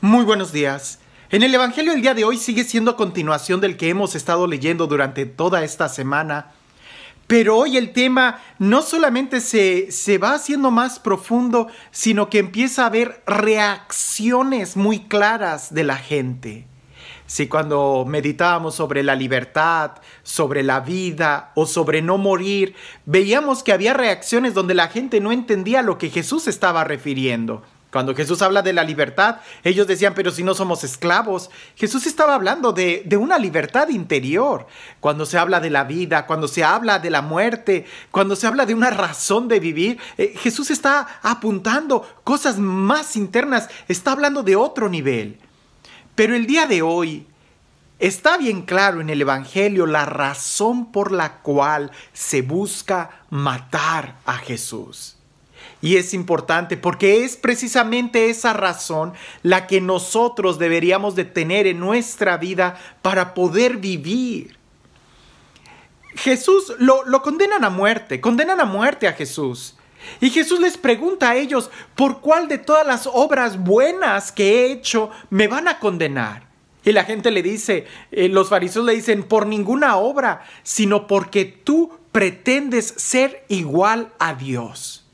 Muy buenos días. En el Evangelio del día de hoy sigue siendo continuación del que hemos estado leyendo durante toda esta semana. Pero hoy el tema no solamente se, se va haciendo más profundo, sino que empieza a haber reacciones muy claras de la gente. Si cuando meditábamos sobre la libertad, sobre la vida o sobre no morir, veíamos que había reacciones donde la gente no entendía lo que Jesús estaba refiriendo. Cuando Jesús habla de la libertad, ellos decían, pero si no somos esclavos, Jesús estaba hablando de, una libertad interior. Cuando se habla de la vida, cuando se habla de la muerte, cuando se habla de una razón de vivir, eh, Jesús está apuntando cosas más internas, está hablando de otro nivel. Pero el día de hoy está bien claro en el Evangelio la razón por la cual se busca matar a Jesús. Y es importante porque es precisamente esa razón la que nosotros deberíamos de tener en nuestra vida para poder vivir. Jesús lo, condenan a muerte, condenan a muerte a Jesús. Y Jesús les pregunta a ellos, ¿por cuál de todas las obras buenas que he hecho me van a condenar? Y la gente le dice, eh, los fariseos le dicen, por ninguna obra, sino porque tú pretendes ser igual a Dios.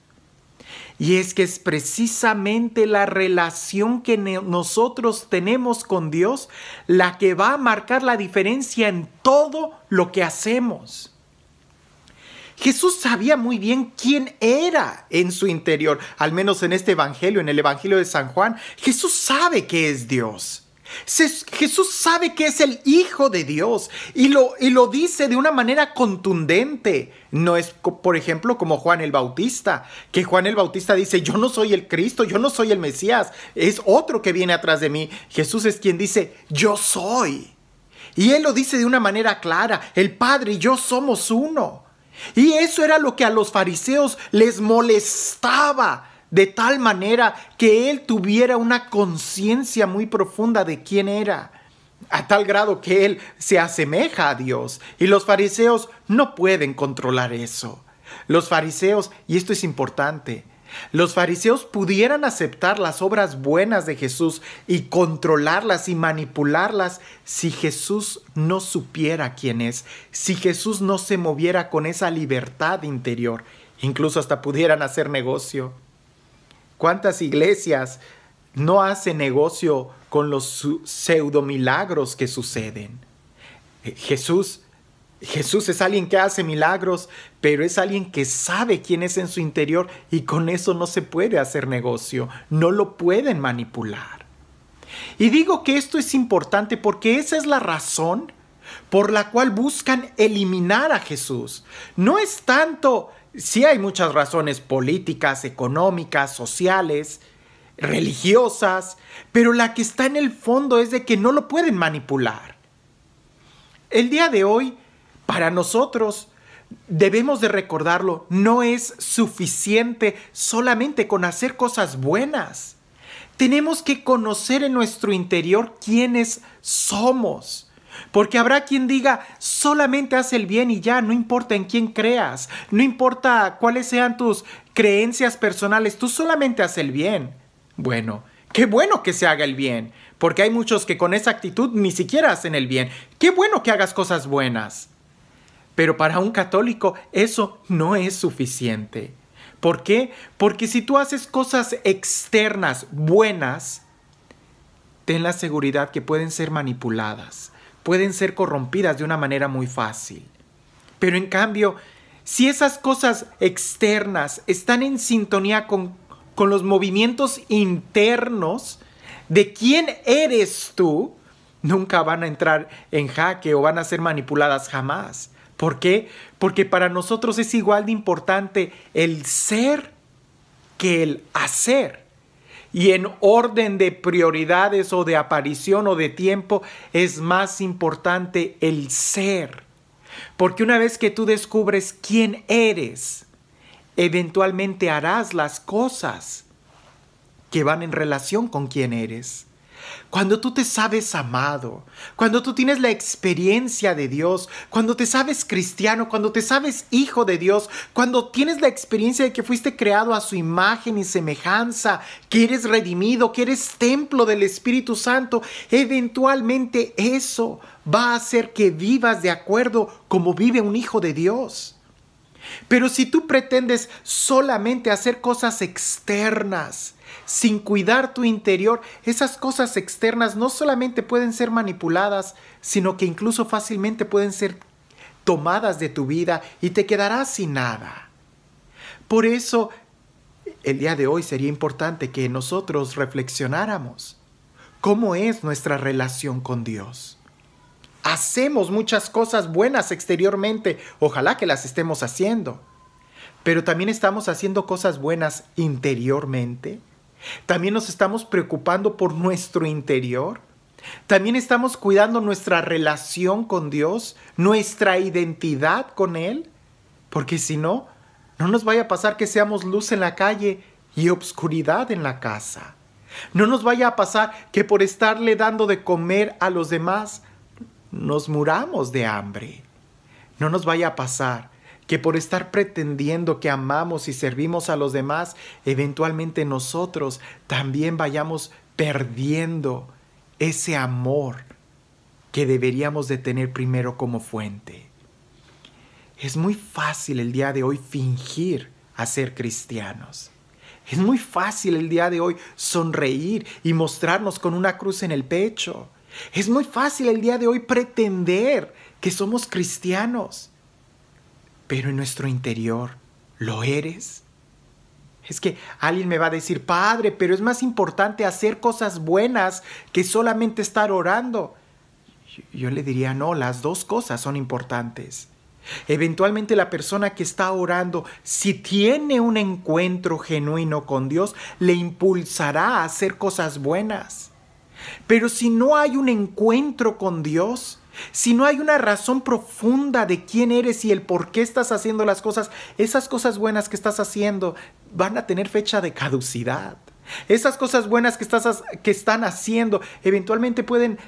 Y es que es precisamente la relación que nosotros tenemos con Dios la que va a marcar la diferencia en todo lo que hacemos. Jesús sabía muy bien quién era en su interior, al menos en este Evangelio, en el Evangelio de San Juan. Jesús sabe que es Dios. Jesús sabe que es el Hijo de Dios y lo, y lo dice de una manera contundente. No es, por ejemplo, como Juan el Bautista, que Juan el Bautista dice, yo no soy el Cristo, yo no soy el Mesías, es otro que viene atrás de mí. Jesús es quien dice, yo soy. Y él lo dice de una manera clara, el Padre y yo somos uno. Y eso era lo que a los fariseos les molestaba de tal manera que él tuviera una conciencia muy profunda de quién era, a tal grado que él se asemeja a Dios. Y los fariseos no pueden controlar eso. Los fariseos, y esto es importante, los fariseos pudieran aceptar las obras buenas de Jesús y controlarlas y manipularlas si Jesús no supiera quién es, si Jesús no se moviera con esa libertad interior. Incluso hasta pudieran hacer negocio. ¿Cuántas iglesias no hacen negocio con los pseudo milagros que suceden? Eh, Jesús, Jesús es alguien que hace milagros, pero es alguien que sabe quién es en su interior y con eso no se puede hacer negocio, no lo pueden manipular. Y digo que esto es importante porque esa es la razón por la cual buscan eliminar a Jesús. No es tanto sí hay muchas razones políticas, económicas, sociales, religiosas, pero la que está en el fondo es de que no lo pueden manipular. El día de hoy, para nosotros, debemos de recordarlo, no es suficiente solamente con hacer cosas buenas. Tenemos que conocer en nuestro interior quiénes somos. Porque habrá quien diga, solamente haz el bien y ya, no importa en quién creas, no importa cuáles sean tus creencias personales, tú solamente haz el bien. Bueno, qué bueno que se haga el bien, porque hay muchos que con esa actitud ni siquiera hacen el bien. Qué bueno que hagas cosas buenas. Pero para un católico eso no es suficiente. ¿Por qué? Porque si tú haces cosas externas buenas, ten la seguridad que pueden ser manipuladas pueden ser corrompidas de una manera muy fácil. Pero en cambio, si esas cosas externas están en sintonía con, los movimientos internos de quién eres tú, nunca van a entrar en jaque o van a ser manipuladas jamás. ¿Por qué? Porque para nosotros es igual de importante el ser que el hacer y en orden de prioridades o de aparición o de tiempo es más importante el ser. Porque una vez que tú descubres quién eres, eventualmente harás las cosas que van en relación con quién eres. Cuando tú te sabes amado, cuando tú tienes la experiencia de Dios, cuando te sabes cristiano, cuando te sabes hijo de Dios, cuando tienes la experiencia de que fuiste creado a su imagen y semejanza, que eres redimido, que eres templo del Espíritu Santo, eventualmente eso va a hacer que vivas de acuerdo como vive un hijo de Dios. Pero si tú pretendes solamente hacer cosas externas, sin cuidar tu interior, esas cosas externas no solamente pueden ser manipuladas, sino que incluso fácilmente pueden ser tomadas de tu vida y te quedarás sin nada. Por eso, el día de hoy sería importante que nosotros reflexionáramos cómo es nuestra relación con Dios. Hacemos muchas cosas buenas exteriormente, ojalá que las estemos haciendo, pero también estamos haciendo cosas buenas interiormente. También nos estamos preocupando por nuestro interior. También estamos cuidando nuestra relación con Dios, nuestra identidad con Él, porque si no, no nos vaya a pasar que seamos luz en la calle y obscuridad en la casa. No nos vaya a pasar que por estarle dando de comer a los demás, nos muramos de hambre. No nos vaya a pasar que por estar pretendiendo que amamos y servimos a los demás, eventualmente nosotros también vayamos perdiendo ese amor que deberíamos de tener primero como fuente. Es muy fácil el día de hoy fingir a ser cristianos. Es muy fácil el día de hoy sonreír y mostrarnos con una cruz en el pecho. Es muy fácil el día de hoy pretender que somos cristianos, pero en nuestro interior, ¿lo eres? Es que alguien me va a decir, Padre, pero es más importante hacer cosas buenas que solamente estar orando. Yo le diría, no, las dos cosas son importantes. Eventualmente la persona que está orando, si tiene un encuentro genuino con Dios, le impulsará a hacer cosas buenas. Pero si no hay un encuentro con Dios, si no hay una razón profunda de quién eres y el por qué estás haciendo las cosas, esas cosas buenas que estás haciendo van a tener fecha de caducidad. Esas cosas buenas que, estás, están haciendo eventualmente pueden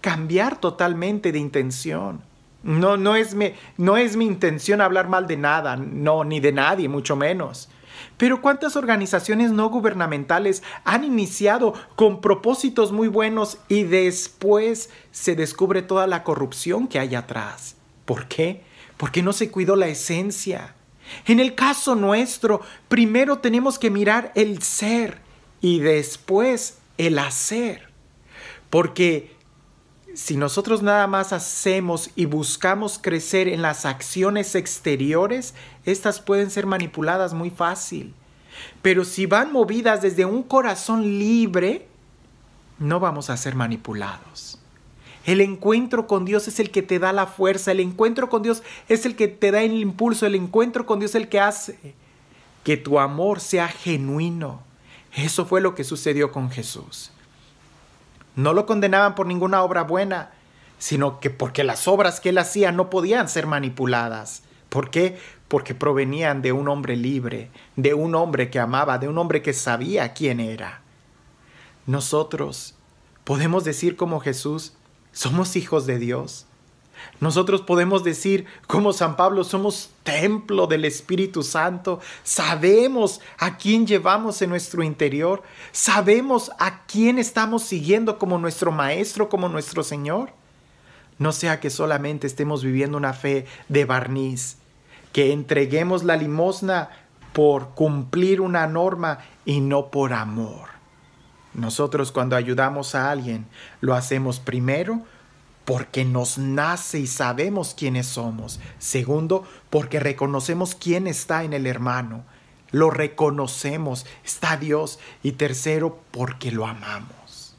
cambiar totalmente de intención. No, es, mi, no es mi intención hablar mal de nada, no, ni de nadie, mucho menos. Pero ¿cuántas organizaciones no gubernamentales han iniciado con propósitos muy buenos y después se descubre toda la corrupción que hay atrás? ¿Por qué? Porque no se cuidó la esencia. En el caso nuestro, primero tenemos que mirar el ser y después el hacer. Porque si nosotros nada más hacemos y buscamos crecer en las acciones exteriores, estas pueden ser manipuladas muy fácil. Pero si van movidas desde un corazón libre, no vamos a ser manipulados. El encuentro con Dios es el que te da la fuerza, el encuentro con Dios es el que te da el impulso, el encuentro con Dios es el que hace que tu amor sea genuino. Eso fue lo que sucedió con Jesús. No lo condenaban por ninguna obra buena, sino que porque las obras que él hacía no podían ser manipuladas. ¿Por qué? Porque provenían de un hombre libre, de un hombre que amaba, de un hombre que sabía quién era. Nosotros podemos decir como Jesús, somos hijos de Dios. Nosotros podemos decir, como San Pablo, somos templo del Espíritu Santo, sabemos a quién llevamos en nuestro interior, sabemos a quién estamos siguiendo como nuestro Maestro, como nuestro Señor. No sea que solamente estemos viviendo una fe de barniz, que entreguemos la limosna por cumplir una norma y no por amor. Nosotros cuando ayudamos a alguien, lo hacemos primero, porque nos nace y sabemos quiénes somos. Segundo, porque reconocemos quién está en el hermano. Lo reconocemos, está Dios. Y tercero, porque lo amamos.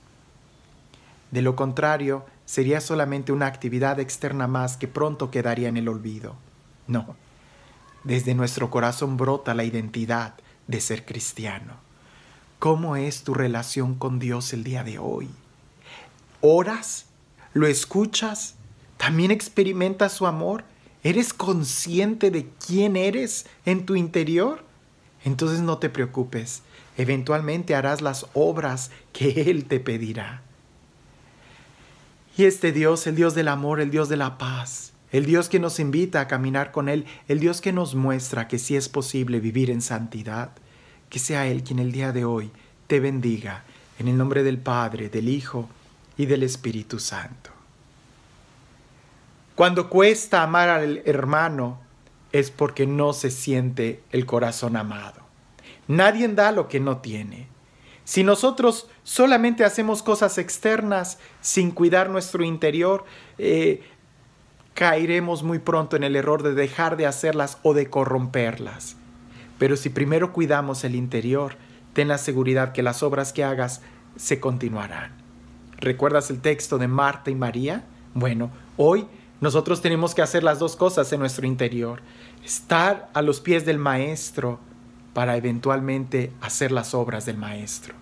De lo contrario, sería solamente una actividad externa más que pronto quedaría en el olvido. No, desde nuestro corazón brota la identidad de ser cristiano. ¿Cómo es tu relación con Dios el día de hoy? ¿Oras? lo escuchas, también experimentas su amor, eres consciente de quién eres en tu interior. Entonces no te preocupes, eventualmente harás las obras que Él te pedirá. Y este Dios, el Dios del amor, el Dios de la paz, el Dios que nos invita a caminar con Él, el Dios que nos muestra que sí es posible vivir en santidad, que sea Él quien el día de hoy te bendiga, en el nombre del Padre, del Hijo, y del Espíritu Santo. Cuando cuesta amar al hermano es porque no se siente el corazón amado. Nadie da lo que no tiene. Si nosotros solamente hacemos cosas externas sin cuidar nuestro interior, eh, caeremos muy pronto en el error de dejar de hacerlas o de corromperlas. Pero si primero cuidamos el interior, ten la seguridad que las obras que hagas se continuarán. ¿Recuerdas el texto de Marta y María? Bueno, hoy nosotros tenemos que hacer las dos cosas en nuestro interior. Estar a los pies del Maestro para eventualmente hacer las obras del Maestro.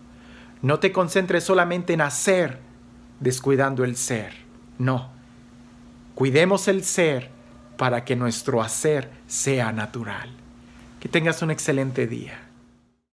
No te concentres solamente en hacer, descuidando el ser. No. Cuidemos el ser para que nuestro hacer sea natural. Que tengas un excelente día.